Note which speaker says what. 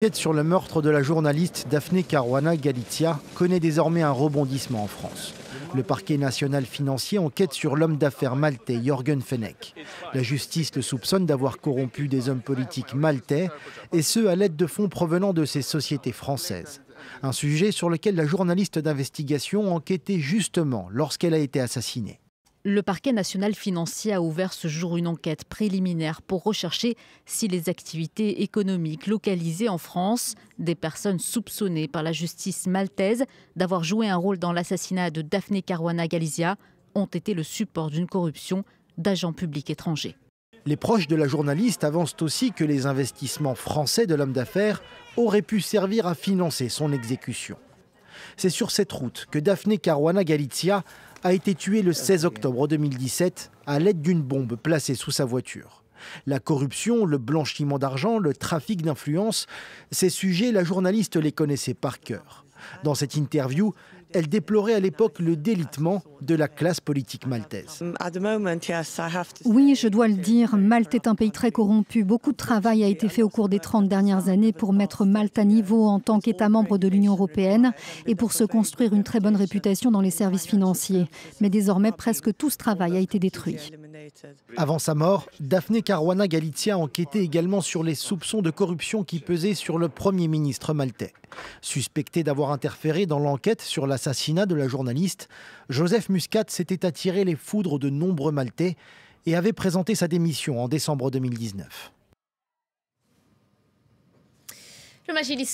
Speaker 1: L'enquête sur le meurtre de la journaliste Daphne Caruana Galizia connaît désormais un rebondissement en France. Le parquet national financier enquête sur l'homme d'affaires maltais Jorgen Fenech. La justice le soupçonne d'avoir corrompu des hommes politiques maltais, et ce à l'aide de fonds provenant de ces sociétés françaises. Un sujet sur lequel la journaliste d'investigation enquêtait justement lorsqu'elle a été assassinée.
Speaker 2: Le parquet national financier a ouvert ce jour une enquête préliminaire pour rechercher si les activités économiques localisées en France des personnes soupçonnées par la justice maltaise d'avoir joué un rôle dans l'assassinat de Daphné Caruana Galizia ont été le support d'une corruption d'agents publics étrangers.
Speaker 1: Les proches de la journaliste avancent aussi que les investissements français de l'homme d'affaires auraient pu servir à financer son exécution. C'est sur cette route que Daphné Caruana Galizia a été tué le 16 octobre 2017 à l'aide d'une bombe placée sous sa voiture. La corruption, le blanchiment d'argent, le trafic d'influence, ces sujets, la journaliste les connaissait par cœur. Dans cette interview, elle déplorait à l'époque le délitement de la classe politique maltaise. Um, oui, je
Speaker 3: dois le dire, Malte est un pays très corrompu. Beaucoup de travail a été fait au cours des 30 dernières années pour mettre Malte à niveau en tant qu'État membre de l'Union européenne et pour se construire une très bonne réputation dans les services financiers. Mais désormais, presque tout ce travail a été détruit.
Speaker 1: Avant sa mort, Daphné Caruana Galizia enquêtait également sur les soupçons de corruption qui pesaient sur le Premier ministre maltais. Suspecté d'avoir interféré dans l'enquête sur la assassinat de la journaliste, Joseph Muscat s'était attiré les foudres de nombreux Maltais et avait présenté sa démission en décembre 2019.
Speaker 2: Le